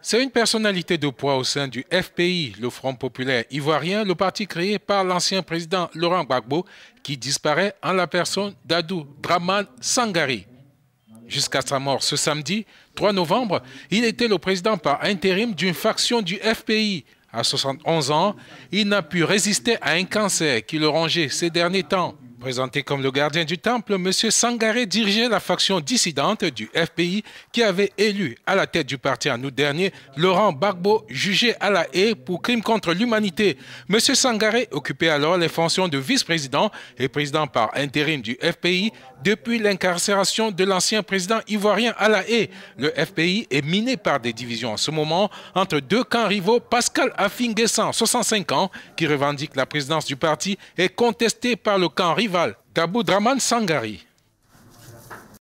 C'est une personnalité de poids au sein du FPI, le Front populaire ivoirien, le parti créé par l'ancien président Laurent Gbagbo, qui disparaît en la personne d'Adou Draman Sangari. Jusqu'à sa mort ce samedi, 3 novembre, il était le président par intérim d'une faction du FPI. À 71 ans, il n'a pu résister à un cancer qui le rongeait ces derniers temps. Présenté comme le gardien du temple, M. Sangaré dirigeait la faction dissidente du FPI qui avait élu à la tête du parti en août dernier Laurent Gbagbo, jugé à la haie pour crime contre l'humanité. M. Sangaré occupait alors les fonctions de vice-président et président par intérim du FPI depuis l'incarcération de l'ancien président ivoirien à la haie. Le FPI est miné par des divisions en ce moment entre deux camps rivaux, Pascal Afinguessan, 65 ans, qui revendique la présidence du parti, est contesté par le camp rival rival d'Abu Draman Sangari.